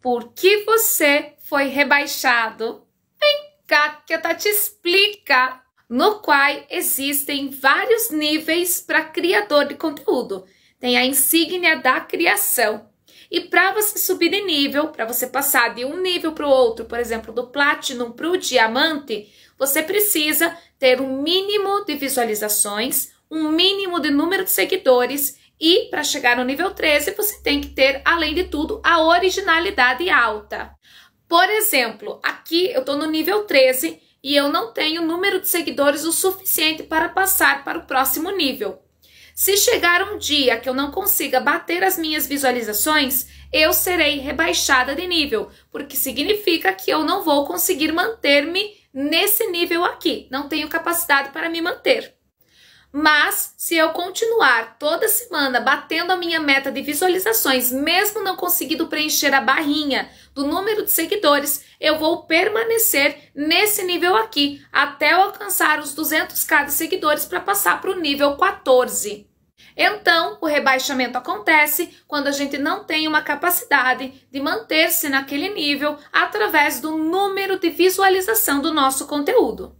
Por que você foi rebaixado? Vem cá que eu tá te explica. No qual existem vários níveis para criador de conteúdo. Tem a insígnia da criação. E para você subir de nível, para você passar de um nível para o outro, por exemplo, do Platinum para o Diamante, você precisa ter um mínimo de visualizações, um mínimo de número de seguidores e para chegar no nível 13, você tem que ter, além de tudo, a originalidade alta. Por exemplo, aqui eu estou no nível 13 e eu não tenho número de seguidores o suficiente para passar para o próximo nível. Se chegar um dia que eu não consiga bater as minhas visualizações, eu serei rebaixada de nível, porque significa que eu não vou conseguir manter-me nesse nível aqui, não tenho capacidade para me manter. Mas se eu continuar toda semana batendo a minha meta de visualizações, mesmo não conseguindo preencher a barrinha do número de seguidores, eu vou permanecer nesse nível aqui até eu alcançar os 200k de seguidores para passar para o nível 14. Então, o rebaixamento acontece quando a gente não tem uma capacidade de manter-se naquele nível através do número de visualização do nosso conteúdo.